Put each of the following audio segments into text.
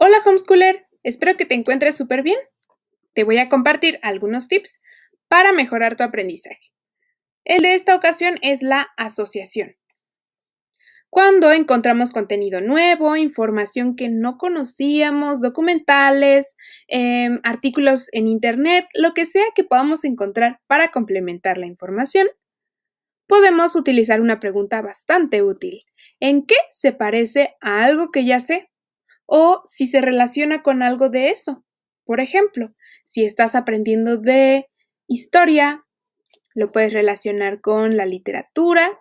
Hola homeschooler, espero que te encuentres súper bien. Te voy a compartir algunos tips para mejorar tu aprendizaje. El de esta ocasión es la asociación. Cuando encontramos contenido nuevo, información que no conocíamos, documentales, em, artículos en Internet, lo que sea que podamos encontrar para complementar la información, podemos utilizar una pregunta bastante útil. ¿En qué se parece a algo que ya sé? o si se relaciona con algo de eso. Por ejemplo, si estás aprendiendo de historia, lo puedes relacionar con la literatura,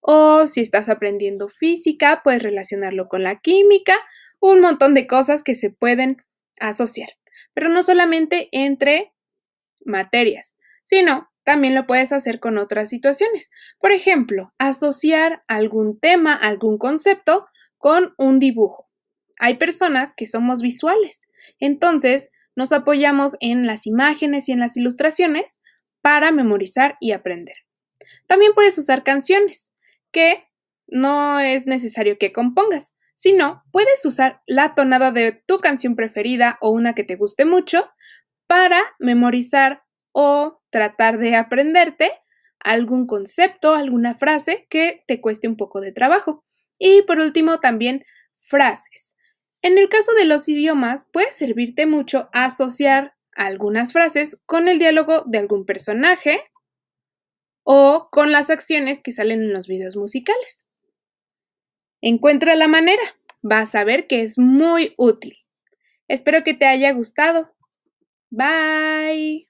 o si estás aprendiendo física, puedes relacionarlo con la química, un montón de cosas que se pueden asociar, pero no solamente entre materias, sino también lo puedes hacer con otras situaciones. Por ejemplo, asociar algún tema, algún concepto con un dibujo. Hay personas que somos visuales, entonces nos apoyamos en las imágenes y en las ilustraciones para memorizar y aprender. También puedes usar canciones, que no es necesario que compongas, sino puedes usar la tonada de tu canción preferida o una que te guste mucho para memorizar o tratar de aprenderte algún concepto, alguna frase que te cueste un poco de trabajo. Y por último, también frases. En el caso de los idiomas, puede servirte mucho asociar algunas frases con el diálogo de algún personaje o con las acciones que salen en los videos musicales. Encuentra la manera, vas a ver que es muy útil. Espero que te haya gustado. Bye.